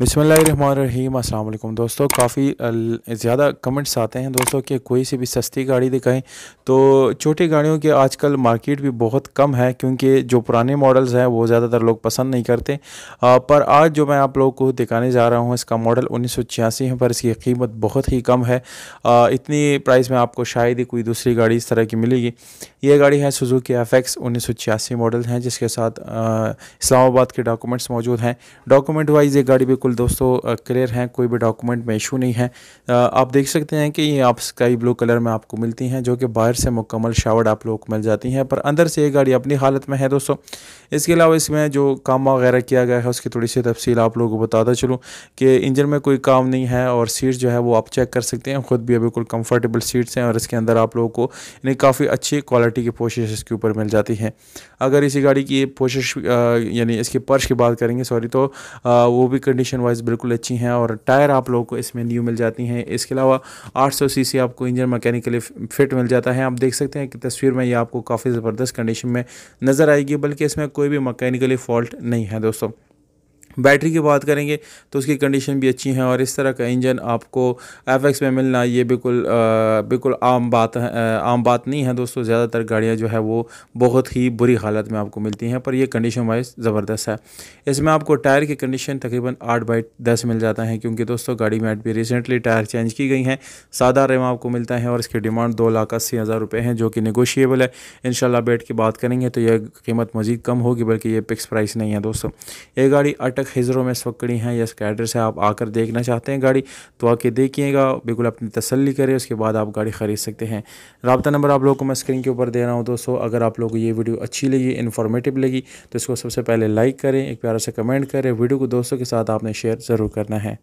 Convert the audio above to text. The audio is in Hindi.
बिसमीम असल दोस्तों काफ़ी ज़्यादा कमेंट्स आते हैं दोस्तों कि कोई सी भी सस्ती गाड़ी दिखाएं तो छोटी गाड़ियों के आजकल मार्केट भी बहुत कम है क्योंकि जो पुराने मॉडल्स हैं वो ज़्यादातर लोग पसंद नहीं करते आ, पर आज जो मैं आप लोगों को दिखाने जा रहा हूँ इसका मॉडल उन्नीस है पर इसकी कीमत बहुत ही कम है आ, इतनी प्राइस में आपको शायद ही कोई दूसरी गाड़ी इस तरह की मिलेगी ये गाड़ी है सुजू की एफ एक्स मॉडल हैं जिसके साथ इस्लामाबाद के डॉक्यूमेंट्स मौजूद हैं डॉक्यूमेंट वाइज ये गाड़ी भी बिल्कुल दोस्तों क्लियर हैं कोई भी डॉक्यूमेंट में इशू नहीं है आप देख सकते हैं कि ये आप स्काई ब्लू कलर में आपको मिलती हैं जो कि बाहर से मुकम्मल शावर आप लोगों को मिल जाती हैं पर अंदर से ये गाड़ी अपनी हालत में है दोस्तों इसके अलावा इसमें जो काम वगैरह किया गया है उसकी थोड़ी सी तफसील आप लोगों को बताता चलूँ कि इंजन में कोई काम नहीं है और सीट जो है वो आप चेक कर सकते हैं ख़ुद भी बिल्कुल कंफर्टेबल सीट्स हैं और इसके अंदर आप लोगों को यानी काफ़ी अच्छी क्वालिटी की पोशिश इसके ऊपर मिल जाती है अगर इसी गाड़ी की पोशिश यानी इसके पर्श की बात करेंगे सॉरी तो वो भी कंडीशन कंडीशन वाइज बिल्कुल अच्छी हैं और टायर आप लोगों को इसमें न्यू मिल जाती हैं इसके अलावा 800 सीसी आपको इंजन मैकेनिकली फिट मिल जाता है आप देख सकते हैं कि तस्वीर में ये आपको काफ़ी ज़बरदस्त कंडीशन में नज़र आएगी बल्कि इसमें कोई भी मकैनिकली फॉल्ट नहीं है दोस्तों बैटरी की बात करेंगे तो उसकी कंडीशन भी अच्छी है और इस तरह का इंजन आपको एफ एक्स में मिलना ये बिल्कुल बिल्कुल आम बात है आम बात नहीं है दोस्तों ज़्यादातर गाड़ियाँ जो है वो बहुत ही बुरी हालत में आपको मिलती हैं पर यह कंडीशन वाइज ज़बरदस्त है इसमें आपको टायर की कंडीशन तकरीबन आठ बाई दस मिल जाता है क्योंकि दोस्तों गाड़ी में भी रिसेंटली टायर चेंज की गई हैं सादा रेम आपको मिलता है और इसकी डिमांड दो लाख अस्सी हज़ार रुपये हैं जो कि निगोशिएबल है इन बेट की बात करेंगे तो यह कीमत मज़ीद कम होगी बल्कि ये फिक्स प्राइस नहीं है दोस्तों ये गाड़ी अटक तक हिजरों में इस वक्त खड़ी हैं या स्कैडर से आप आकर देखना चाहते हैं गाड़ी तो आके देखिएगा बिल्कुल अपनी तसली करें उसके बाद आप गाड़ी ख़रीद सकते हैं रबता नंबर आप लोगों को मैं स्क्रीन के ऊपर दे रहा हूँ दोस्तों अगर आप लोगों को ये वीडियो अच्छी लगी इन्फॉर्मेटिव लगी तो इसको सबसे पहले लाइक करें एक प्यारा से कमेंट करें वीडियो को दोस्तों के साथ आपने शेयर ज़रूर करना है